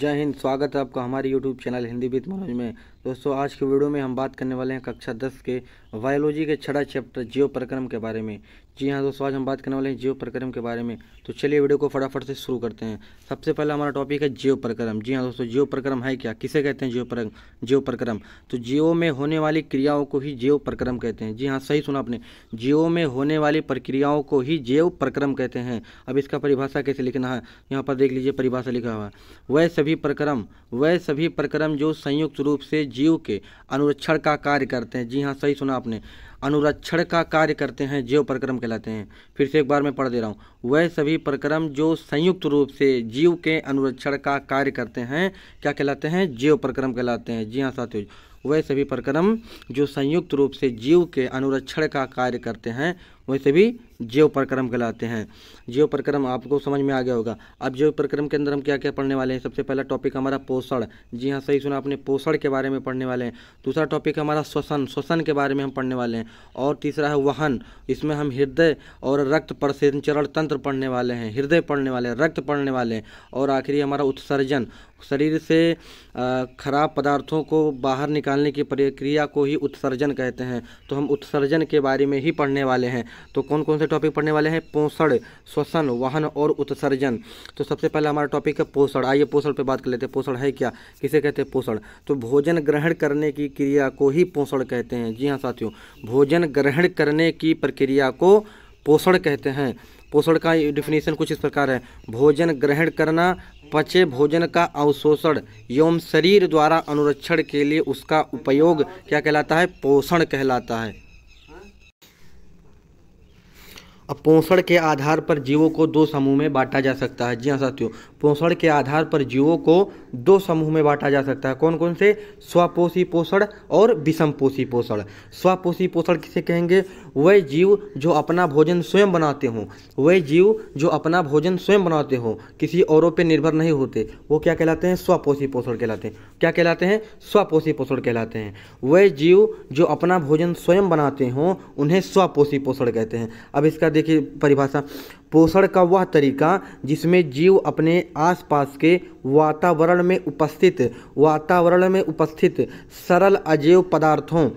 जय हिंद स्वागत है आपका हमारे YouTube channel Hindi with Manoj में दोस्तों आज के वीडियो में हम बात करने वाले हैं कक्षा दस के बायोलॉजी के छठा चैप्टर जियो प्रक्रम के बारे में जी हाँ दोस्तों आज हम बात करने वाले हैं जियो प्रक्रम के बारे में तो चलिए वीडियो को फटाफट से शुरू करते हैं सबसे पहला हमारा टॉपिक है जियो प्रक्रम जी हाँ दोस्तों जियो प्रक्रम है क्या किसे कहते हैं जियो प्रक्रम जियो प्रक्रम तो जियो में होने वाली क्रियाओं को ही जियो प्रक्रम कहते हैं जी हाँ सही सुना आपने जियो में होने वाली प्रक्रियाओं को ही जियो प्रक्रम कहते हैं अब इसका परिभाषा कैसे लिखना है यहाँ पर देख लीजिए परिभाषा लिखा हुआ है वह सभी प्रक्रम वह सभी प्रक्रम जो संयुक्त रूप से जीव के अनुरक्षण का कार्य करते हैं जी हाँ सही सुना आपने अनुरक्षण का कार्य करते हैं जीव प्रक्रम कहलाते हैं फिर से एक बार मैं पढ़ दे रहा हूँ वह सभी प्रक्रम जो संयुक्त रूप से जीव के अनुरक्षण का कार्य करते हैं क्या कहलाते हैं जीव प्रक्रम कहलाते हैं जी हाँ साथियों वह सभी प्रक्रम जो संयुक्त रूप से जीव के अनुरक्षण का कार्य करते हैं वहीं से भी जीव प्रक्रम कहलाते हैं जीव प्रक्रम आपको समझ में आ गया होगा अब जैव प्रक्रम के अंदर हम क्या क्या पढ़ने वाले हैं सबसे पहला टॉपिक हमारा पोषण जी हाँ सही सुना आपने पोषण के बारे में पढ़ने वाले हैं दूसरा टॉपिक हमारा श्वसन श्वसन के बारे में हम पढ़ने वाले हैं और तीसरा है वहन इसमें हम हृदय और रक्त प्रसंचरण तंत्र पढ़ने वाले हैं हृदय पढ़ने वाले हैं रक्त पढ़ने वाले हैं और आखिरी हमारा उत्सर्जन शरीर से खराब पदार्थों को बाहर निकालने की प्रक्रिया को ही उत्सर्जन कहते हैं तो हम उत्सर्जन के बारे में ही पढ़ने वाले हैं तो कौन कौन से टॉपिक पढ़ने वाले हैं पोषण श्वसन वाहन और उत्सर्जन तो सबसे पहले हमारा टॉपिक है पोषण आइए पोषण पर बात कर लेते हैं पोषण है क्या किसे कहते हैं पोषण तो भोजन ग्रहण करने की क्रिया को ही पोषण कहते हैं जी हाँ साथियों भोजन ग्रहण करने की प्रक्रिया को पोषण कहते हैं पोषण का डिफिनेशन कुछ इस प्रकार है भोजन ग्रहण करना पचे भोजन का अवशोषण एवं शरीर द्वारा अनुरक्षण के लिए उसका उपयोग क्या कहलाता है पोषण कहलाता है अब पोषण के आधार पर जीवों को दो समूह में बांटा जा सकता है जी हाँ साथियों पोषण के आधार पर जीवों को दो समूह में बांटा जा सकता है कौन कौन से स्वपोषी पोषण और विषम पोषी पोषण स्वपोषी पोषण किसे कहेंगे वह जीव जो अपना भोजन स्वयं बनाते हों वह जीव जो अपना भोजन स्वयं बनाते हों किसी औरों पर निर्भर नहीं होते वो क्या कहलाते हैं स्वपोषी पोषण कहलाते हैं क्या कहलाते हैं स्वपोषी पोषण कहलाते हैं वह जीव जो अपना भोजन स्वयं बनाते हों उन्हें स्वपोषी पोषण कहते हैं अब इसका देखिए परिभाषा पोषण का वह तरीका जिसमें जीव अपने आसपास के वातावरण में उपस्थित वातावरण में उपस्थित सरल अजैव पदार्थों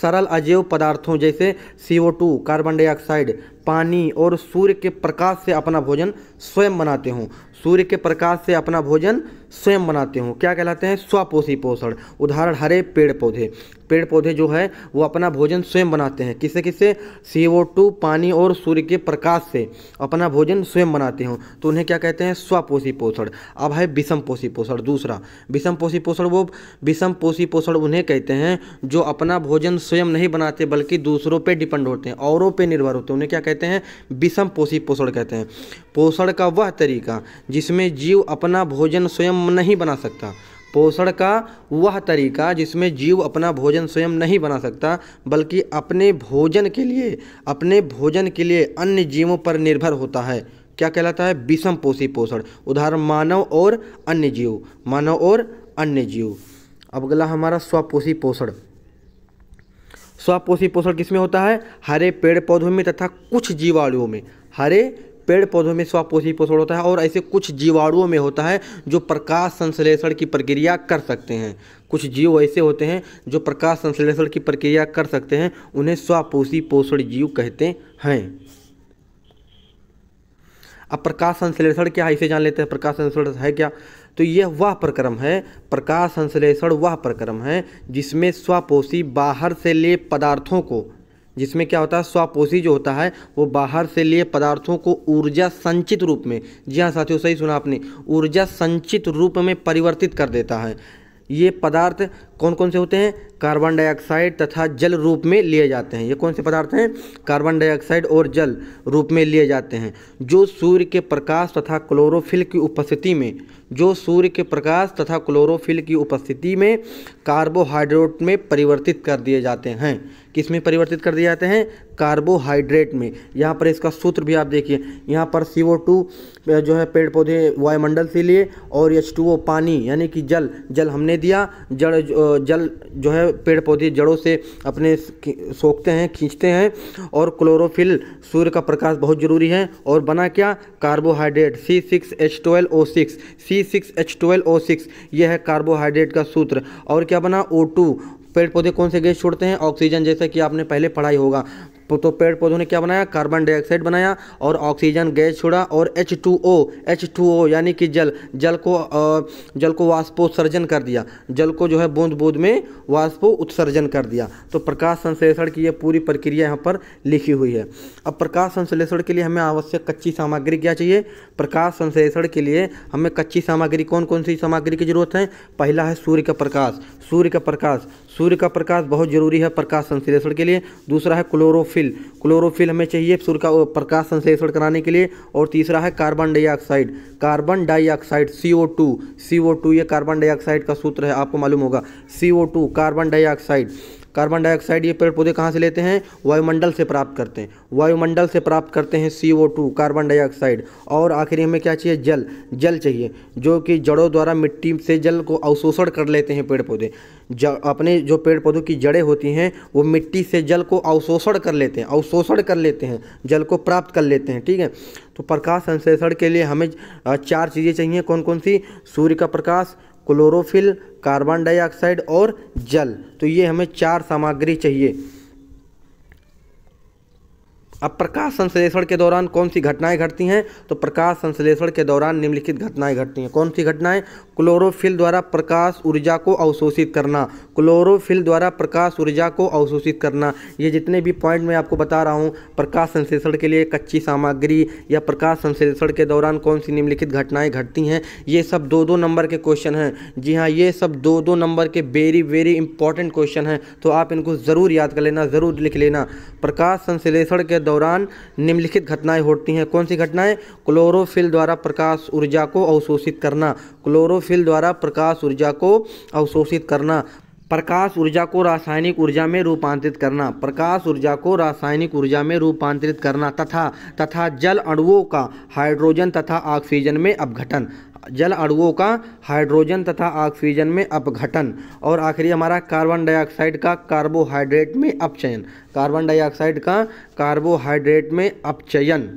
सरल अजैव पदार्थों जैसे CO2, कार्बन डाइऑक्साइड पानी और सूर्य के प्रकाश से अपना भोजन स्वयं बनाते हों सूर्य के प्रकाश से अपना भोजन स्वयं बनाते हों क्या कहलाते हैं स्वपोषी पोषण उदाहरण हरे पेड़ पौधे पेड़ पौधे जो है वो अपना भोजन स्वयं बनाते हैं किससे किससे सी पानी और सूर्य के प्रकाश से अपना भोजन स्वयं बनाते हो तो उन्हें क्या कहते हैं स्वपोषी पोषण अब है विषम पोषी पोषण दूसरा विषम पोषी पोषण वो विषम पोषी पोषण उन्हें कहते हैं जो अपना भोजन स्वयं नहीं बनाते बल्कि दूसरों पर डिपेंड होते हैं औरों पर निर्भर होते हैं उन्हें क्या कहते हैं विषम पोषी पोषण कहते हैं पोषण का वह तरीका जिसमें जीव अपना भोजन स्वयं नहीं बना सकता पोषण का वह तरीका जिसमें जीव अपना भोजन स्वयं नहीं बना सकता बल्कि अपने भोजन के लिए अपने भोजन के लिए अन्य जीवों पर निर्भर होता है क्या कहलाता है विषम पोषी पोषण उदाहरण मानव और अन्य जीव मानव और अन्य जीव अब अगला हमारा स्वपोषी पोषण स्वपोषी पोषण किसमें होता है हरे पेड़ पौधों में तथा कुछ जीवाणुओं में हरे पेड़ पौधों में स्वापोषी पोषण होता है और ऐसे कुछ जीवाणुओं में होता है जो प्रकाश संश्लेषण की प्रक्रिया कर सकते हैं कुछ जीव ऐसे होते हैं जो प्रकाश संश्लेषण की प्रक्रिया कर सकते हैं उन्हें स्वापोषी पोषण जीव कहते हैं अब प्रकाश संश्लेषण क्या है इसे जान लेते हैं प्रकाश संश्लेषण है क्या तो यह वह प्रक्रम है प्रकाश संश्लेषण वह प्रक्रम है जिसमें स्वापोषी बाहर से ले पदार्थों को जिसमें क्या होता है स्वापोषी जो होता है वो बाहर से लिए पदार्थों को ऊर्जा संचित रूप में जी हाँ साथियों सही सुना आपने ऊर्जा संचित रूप में परिवर्तित कर देता है ये पदार्थ कौन कौन से होते हैं कार्बन डाइऑक्साइड तथा जल रूप में लिए जाते हैं ये कौन से पदार्थ हैं कार्बन डाइऑक्साइड और जल रूप में लिए जाते हैं जो सूर्य के प्रकाश तथा क्लोरोफिल की उपस्थिति में जो सूर्य के प्रकाश तथा क्लोरोफिल की उपस्थिति में कार्बोहाइड्रेट में परिवर्तित कर दिए जाते हैं किस में परिवर्तित कर दिए जाते हैं कार्बोहाइड्रेट में यहाँ पर इसका सूत्र भी आप देखिए यहाँ पर सी जो है पेड़ पौधे वायुमंडल से लिए और एच पानी यानी कि जल जल हमने दिया जड़ जल जो है पेड़ पौधे जड़ों से अपने सोखते हैं खींचते हैं और क्लोरोफिल सूर्य का प्रकाश बहुत ज़रूरी है और बना क्या carbohydrate C six H twelve O six C six H twelve O six यह है कार्बोहाइड्रेट का सूत्र और क्या बना ओ टू पेड़ पौधे कौन से गैस छोड़ते हैं ऑक्सीजन जैसा कि आपने पहले पढ़ाई होगा तो, तो पेड़ पौधों ने क्या बनाया कार्बन डाइऑक्साइड बनाया और ऑक्सीजन गैस छोड़ा और H two O H two O यानी कि जल जल को जल को वाष्पोत्सर्जन कर दिया जल को जो है बूंद बूंद में वाष्पो उत्सर्जन कर दिया तो प्रकाश संश्लेषण की यह पूरी प्रक्रिया यहाँ पर लिखी हुई है अब प्रकाश संश्लेषण के लिए हमें आवश्यक कच्ची सामग्री क्या चाहिए प्रकाश संश्लेषण के लिए हमें कच्ची सामग्री कौन कौन सी सामग्री की जरूरत है पहला है सूर्य का प्रकाश सूर्य का प्रकाश सूर्य का प्रकाश बहुत ज़रूरी है प्रकाश संश्लेषण के लिए दूसरा है क्लोरोफिल क्लोरोफिल हमें चाहिए सूर्य का प्रकाश संश्लेषण कराने के लिए और तीसरा है carbon dioxide carbon dioxide C O two C O two ये कार्बन डाइऑक्साइड का सूत्र है आपको मालूम होगा C O two carbon dioxide carbon dioxide ये पेड़ पौधे कहाँ से लेते हैं वायुमंडल से प्राप्त करते हैं वायुमंडल से प्राप्त करते हैं सी कार्बन डाइऑक्साइड और आखिर हमें क्या चाहिए जल जल चाहिए जो कि जड़ों द्वारा मिट्टी से जल को अवशोषण कर लेते हैं पेड़ पौधे अपने जो पेड़ पौधों की जड़ें होती हैं वो मिट्टी से जल को अवशोषण कर लेते हैं अवशोषण कर लेते हैं जल को प्राप्त कर लेते हैं ठीक है तो प्रकाश संश्लेषण के लिए हमें चार चीज़ें चाहिए कौन कौन सी सूर्य का प्रकाश क्लोरोफिल कार्बन डाइऑक्साइड और जल तो ये हमें चार सामग्री चाहिए अब प्रकाश संश्लेषण के दौरान कौन सी घटनाएं घटती हैं तो प्रकाश संश्लेषण के दौरान निम्नलिखित घटनाएं घटती हैं कौन सी घटनाएं क्लोरोफिल द्वारा प्रकाश ऊर्जा को अवशोषित करना क्लोरोफिल द्वारा प्रकाश ऊर्जा को अवशोषित करना ये जितने भी पॉइंट मैं आपको बता रहा हूँ प्रकाश संश्लेषण के लिए कच्ची सामग्री या प्रकाश संश्लेषण के दौरान कौन सी निम्नलिखित घटनाएँ घटती हैं ये सब दो दो नंबर के क्वेश्चन हैं जी हाँ ये सब दो दो नंबर के वेरी वेरी इंपॉर्टेंट क्वेश्चन हैं तो आप इनको ज़रूर याद कर लेना ज़रूर लिख लेना प्रकाश संश्लेषण के दौरान निम्नलिखित घटनाएं होती हैं कौन सी घटनाएं क्लोरोफिल द्वारा प्रकाश ऊर्जा को अवशोषित करना क्लोरोफिल द्वारा प्रकाश ऊर्जा को अवशोषित करना प्रकाश ऊर्जा को रासायनिक ऊर्जा में रूपांतरित करना प्रकाश ऊर्जा को रासायनिक ऊर्जा में रूपांतरित करना तथा तथा जल अणुओं का हाइड्रोजन तथा ऑक्सीजन में अपघटन जल अणुओं का हाइड्रोजन तथा ऑक्सीजन में अपघटन और आखिरी हमारा कार्बन डाइऑक्साइड का कार्बोहाइड्रेट में अपचयन कार्बन डाइऑक्साइड का कार्बोहाइड्रेट में अपचयन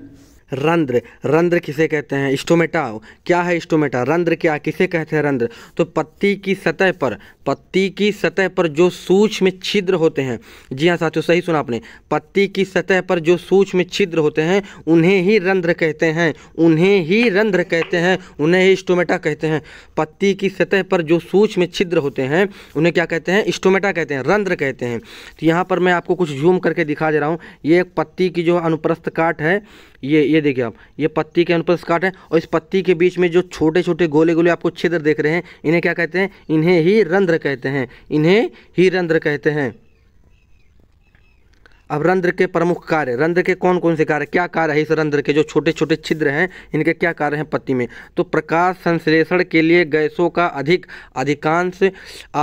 रंध्र रंध्र किसे कहते हैं स्टोमेटा क्या है स्टोमेटा रंध्र क्या किसे कहते हैं रंध्र तो पत्ती की सतह पर पत्ती की सतह पर जो सूक्ष्म छिद्र होते हैं जी हाँ साथियों सही सुना आपने पत्ती की सतह पर जो सूक्ष्म छिद्र होते हैं उन्हें ही रंध्र कहते हैं उन्हें ही रंध्र कहते हैं उन्हें ही स्टोमेटा कहते हैं पत्ती की सतह पर जो सूक्ष्म छिद्र होते हैं उन्हें क्या कहते हैं स्टोमेटा कहते हैं रंध्र कहते हैं तो यहाँ पर मैं आपको कुछ जूम करके दिखा दे रहा हूँ ये एक पत्ती की जो अनुप्रस्थ काट है ये ये देखिए आप ये पत्ती के अनुप्रस्थ काट है और इस पत्ती के बीच में जो छोटे छोटे गोले गोले आपको छिद्र देख रहे हैं इन्हें क्या कहते हैं इन्हें ही रंध्र कहते हैं इन्हें ही रंध्र कहते हैं अब रंध्र के प्रमुख कार्य रंध्र के कौन कौन से कार्य क्या कार्य है इस रंध्र के जो छोटे छोटे छिद्र हैं इनके क्या कार्य हैं पत्ती में तो प्रकाश संश्लेषण के लिए गैसों का अधिक अधिकांश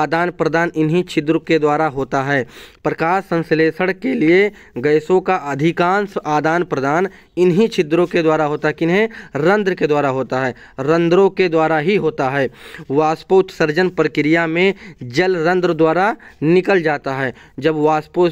आदान प्रदान इन्हीं छिद्र के द्वारा होता है प्रकाश संश्लेषण के लिए गैसों का अधिकांश आदान प्रदान इन्हीं छिद्रों के द्वारा होता है किन्हें रंध्र के द्वारा होता है रंध्रों के द्वारा ही होता है वाष्पोत्सर्जन प्रक्रिया में जल रंध्र द्वारा निकल जाता है जब वाष्पो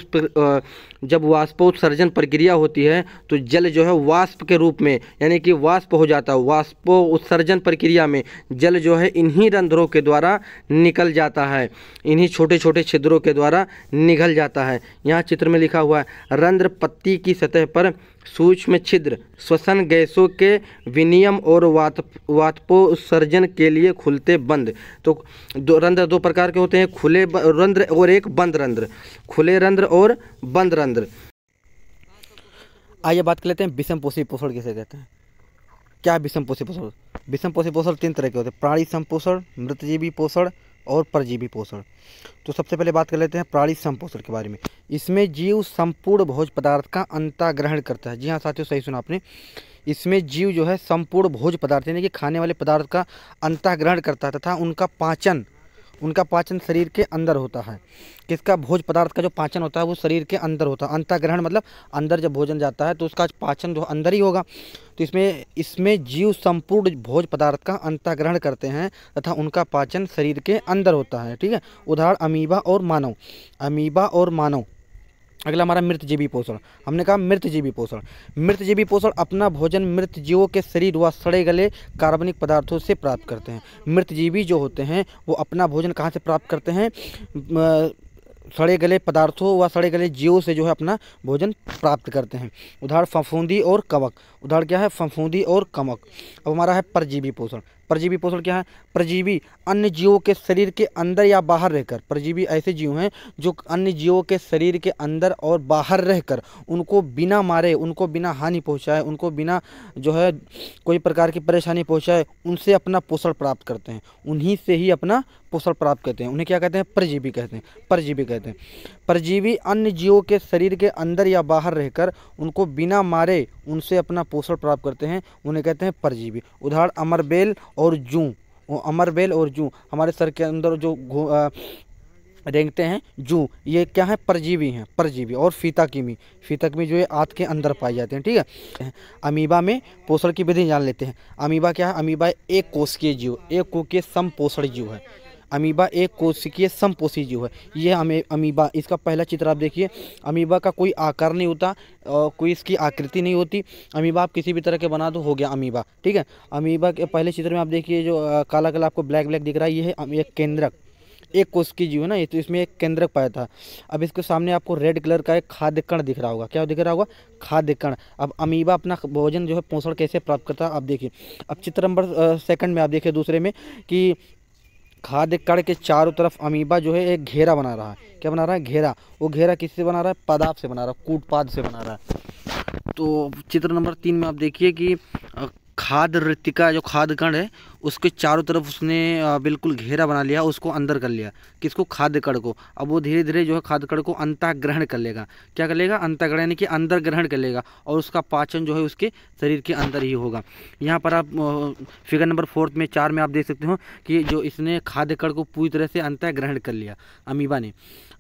जब वाष्पोत्सर्जन प्रक्रिया होती है तो जल जो है वाष्प के रूप में यानी कि वाष्प हो जाता है वाष्पो उत्सर्जन प्रक्रिया में जल जो है इन्हीं रंध्रों के द्वारा निकल जाता है इन्हीं छोटे छोटे छिद्रों के द्वारा निकल जाता है यहाँ चित्र में लिखा हुआ है रंध्र पत्ती की सतह पर सूक्ष्म छिद्र श्वसन गैसों के विनियम और वात वातपोत्सर्जन के लिए खुलते बंद तो दो रंध्र दो प्रकार के होते हैं खुले रंध्र और एक बंद रंध्र खुले रंध्र और बंद रंध्र आइए बात कर लेते हैं विषम पोषी पोषण किसे कहते हैं क्या विषम पोषी पोषण विषम पोषी पोषण तीन तरह के होते हैं प्राणी संपोषण मृतजीवी पोषण और परजीवी पोषण तो सबसे पहले बात कर लेते हैं प्राणी संपोषण के बारे में इसमें जीव संपूर्ण भोज पदार्थ का अंतग्रहण करता है जी हाँ साथियों सही सुना आपने इसमें जीव जो है संपूर्ण भोज पदार्थ यानी कि खाने वाले पदार्थ का अंतग्रहण करता है तथा उनका पाचन उनका पाचन शरीर के अंदर होता है किसका भोज पदार्थ का जो पाचन होता है वो शरीर के अंदर होता है अंतग्रहण मतलब अंदर जब भोजन जाता है तो उसका पाचन जो अंदर ही होगा तो इसमें इसमें जीव संपूर्ण भोज पदार्थ का अंतग्रहण करते हैं तथा उनका पाचन शरीर के अंदर होता है ठीक है उदाहरण अमीबा और मानव अमीबा और मानव अगला हमारा मृत जीवी पोषण हमने कहा मृत जीवी पोषण मृत जीवी पोषण अपना भोजन मृत जीवों के शरीर व सड़े गले कार्बनिक पदार्थों से प्राप्त करते हैं मृत जीवी जो होते हैं वो अपना भोजन कहाँ से प्राप्त करते हैं सड़े गले पदार्थों व सड़े गले जीवों से जो है अपना भोजन प्राप्त करते हैं उदाहरण फफूंदी और कवक उदाहरण क्या है फफूंदी और कमक अब हमारा है परजीवी पोषण परजीवी पोषण क्या है परजीवी अन्य जीवों के शरीर के अंदर या बाहर रहकर परजीवी ऐसे जीव हैं जो अन्य जीवों के शरीर के अंदर और बाहर रहकर उनको बिना मारे उनको बिना हानि पहुँचाए उनको बिना जो है कोई प्रकार की परेशानी पहुँचाए उनसे अपना पोषण प्राप्त करते हैं उन्हीं से ही अपना पोषण प्राप्त करते हैं उन्हें क्या कहते हैं परजीवी कहते हैं परजीवी कहते हैं परजीवी अन्य जीवों के शरीर के अंदर या बाहर रहकर उनको बिना मारे उनसे अपना पोषण प्राप्त करते हैं उन्हें कहते हैं परजीवी उदाहरण अमरबेल और जू अमर बेल और जू हमारे सर के अंदर जो रेंगते हैं जू ये क्या है परजीवी हैं परजीवी और फीता किमी फीता कीमी जो है आंत के अंदर पाए जाते हैं ठीक है अमीबा में पोषण की विधि जान लेते हैं अमीबा क्या है अमीबा एक कोष के जीव एक को के पोषण जीव है अमीबा एक कोशिकीय समपोषी जीव है यह अमे अमीबा इसका पहला चित्र आप देखिए अमीबा का कोई आकार नहीं होता और कोई इसकी आकृति नहीं होती अमीबा आप किसी भी तरह के बना दो हो गया अमीबा ठीक है अमीबा के पहले चित्र में आप देखिए जो काला काला आपको ब्लैक ब्लैक दिख रहा है ये है एक केंद्रक एक कोश की जीव है ना ये तो इसमें एक केंद्रक पाया था अब इसके सामने आपको रेड कलर का एक खाद्य कण दिख रहा होगा क्या दिख रहा होगा खाद्य कण अब अमीबा अपना भोजन जो है पोषण कैसे प्राप्त करता है आप देखिए अब चित्र नंबर सेकंड में आप देखिए दूसरे में कि खाद कड़ के चारों तरफ अमीबा जो है एक घेरा बना रहा है क्या बना रहा है घेरा वो घेरा किससे बना रहा है पदाप से बना रहा है कूटपाद से बना रहा है तो चित्र नंबर तीन में आप देखिए कि खाद रितिका जो खाद कण है उसके चारों तरफ उसने बिल्कुल घेरा बना लिया उसको अंदर कर लिया किसको खाद कण को अब वो धीरे धीरे जो है खाद कण को अंतः ग्रहण कर लेगा क्या कर लेगा अंतःग्रहण यानी कि अंदर ग्रहण कर लेगा और उसका पाचन जो है उसके शरीर के अंदर ही होगा यहाँ पर आप फिगर नंबर फोर्थ में चार में आप देख सकते हो कि जो इसने खाद्य कण को पूरी तरह से अंतः ग्रहण कर लिया अमीबा ने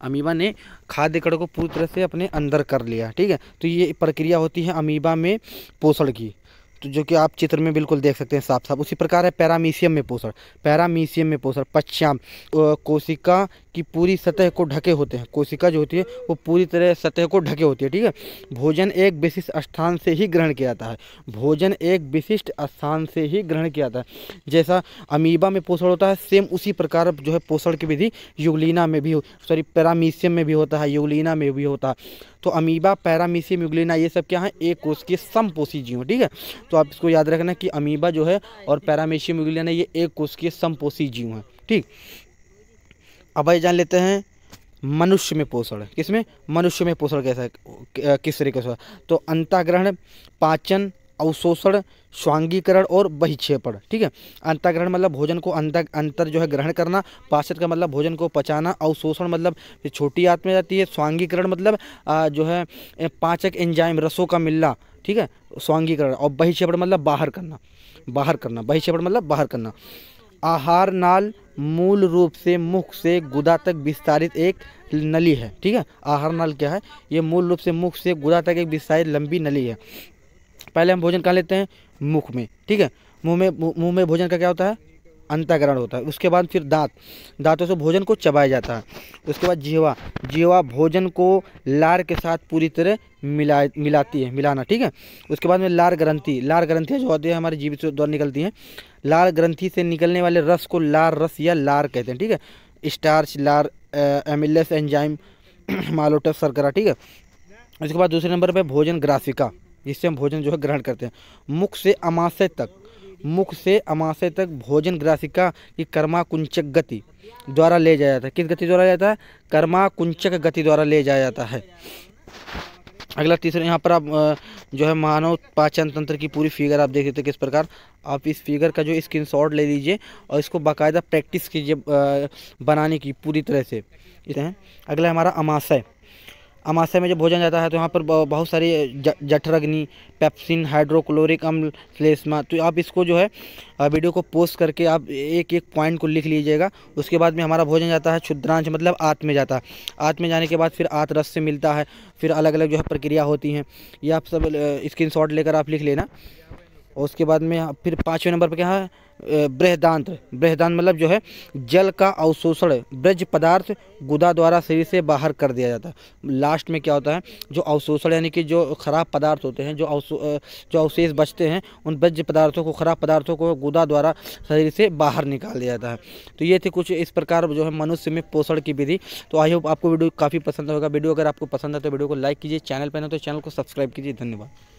अमीबा ने खाद्य कण को पूरी तरह से अपने अंदर कर लिया ठीक है तो ये प्रक्रिया होती है अमीबा में पोषण की तो जो कि आप चित्र में बिल्कुल देख सकते हैं साफ साफ उसी प्रकार है पैरामीशियम में पोषण पैरामीशियम में पोषण पश्चिम कोशिका कि पूरी सतह को ढके होते हैं कोशिका जो होती है वो पूरी तरह सतह को ढके होती है ठीक है भोजन एक विशिष्ट स्थान से ही ग्रहण किया जाता है भोजन एक विशिष्ट स्थान से ही ग्रहण किया जाता है जैसा अमीबा में पोषण होता है सेम उसी प्रकार जो है पोषण की विधि युगलीना में भी सॉरी पैरामीशियम में भी होता है युगलिना में भी होता है तो अमीबा पैरामीशियम युगलिना ये सब क्या है एक कोश के समपोषी जीव ठीक है तो आप इसको याद रखना कि अमीबा जो है और पैरामीशियम युगलिना ये एक कोश के समपोषी जीव हैं ठीक अब जान लेते हैं मनुष्य में पोषण किसमें मनुष्य में पोषण कैसा किस तरीके से तो अंताग्रहण पाचन अवशोषण स्वांगीकरण और बहिक्षेपण ठीक है अंताग्रहण मतलब भोजन को अंतर अंतर जो है ग्रहण करना पाचन का मतलब भोजन को पचाना अवशोषण मतलब छोटी आत्म में जाती है स्वांगीकरण मतलब आ, जो है पाचक एंजाइम रसों का मिलना ठीक है स्वांगीकरण और बहिक्षेपण मतलब बाहर करना बाहर करना बहिक्षेपण मतलब बाहर करना आहार नाल मूल रूप से मुख से गुदा तक विस्तारित एक नली है ठीक है आहार नाल क्या है ये मूल रूप से मुख से गुदा तक एक विस्तारित लंबी नली है पहले हम भोजन कर लेते हैं मुख में ठीक है मुंह में मुंह में भोजन का क्या होता है अंतग्रहण होता है उसके बाद फिर दांत दांतों से भोजन को चबाया जाता है उसके बाद जीवा जीवा भोजन को लार के साथ पूरी तरह मिला मिलाती है मिलाना ठीक है उसके बाद में लार ग्रंथि लार ग्रंथियाँ जो होती है हमारे जीवित से द्वारा निकलती हैं लार ग्रंथी से निकलने वाले रस को लार रस या लार कहते हैं ठीक है स्टार्च लार एमिलस एंजाइम मालोटस सरकरा ठीक है उसके बाद दूसरे नंबर पर भोजन ग्रासिका जिससे हम भोजन जो है ग्रहण करते हैं मुख से अमाशय तक मुख से अमाशय तक भोजन ग्रासिका की कर्माकुंचक गति द्वारा ले जाया जाता है किस गति द्वारा जाता है कर्माकुंचक गति द्वारा ले जाया जाता है अगला तीसरा यहाँ पर आप जो है मानव पाचन तंत्र की पूरी फिगर आप देख सकते हैं किस प्रकार आप इस फिगर का जो स्क्रीन शॉट ले लीजिए और इसको बाकायदा प्रैक्टिस कीजिए बनाने की पूरी तरह से इस हैं अगला हमारा अमाशय अमाशय में जब भोजन जाता है तो यहाँ पर बहुत सारी जठरग्नि पेप्सिन हाइड्रोक्लोरिक अम्ल श्लेष्मा तो आप इसको जो है वीडियो को पोस्ट करके आप एक एक पॉइंट को लिख लीजिएगा उसके बाद में हमारा भोजन जाता है क्षुद्रांश मतलब आत में जाता है आत में जाने के बाद फिर आत रस से मिलता है फिर अलग अलग जो है प्रक्रिया होती हैं ये आप सब स्क्रीन लेकर आप लिख लेना और उसके बाद में फिर पाँचवें नंबर पर क्या है बृहदांत बृहदांत मतलब जो है जल का अवशोषण ब्रज पदार्थ गुदा द्वारा शरीर से बाहर कर दिया जाता है लास्ट में क्या होता है जो अवशोषण यानी कि जो खराब पदार्थ होते हैं जो जो अवशेष बचते हैं उन ब्रज पदार्थों को खराब पदार्थों को गुदा द्वारा शरीर से बाहर निकाल दिया जाता है तो ये थे कुछ इस प्रकार जो है मनुष्य में पोषण की विधि तो आई होप आपको वीडियो काफ़ी पसंद होगा वीडियो अगर आपको पसंद है तो वीडियो को लाइक कीजिए चैनल पर ना तो चैनल को सब्सक्राइब कीजिए धन्यवाद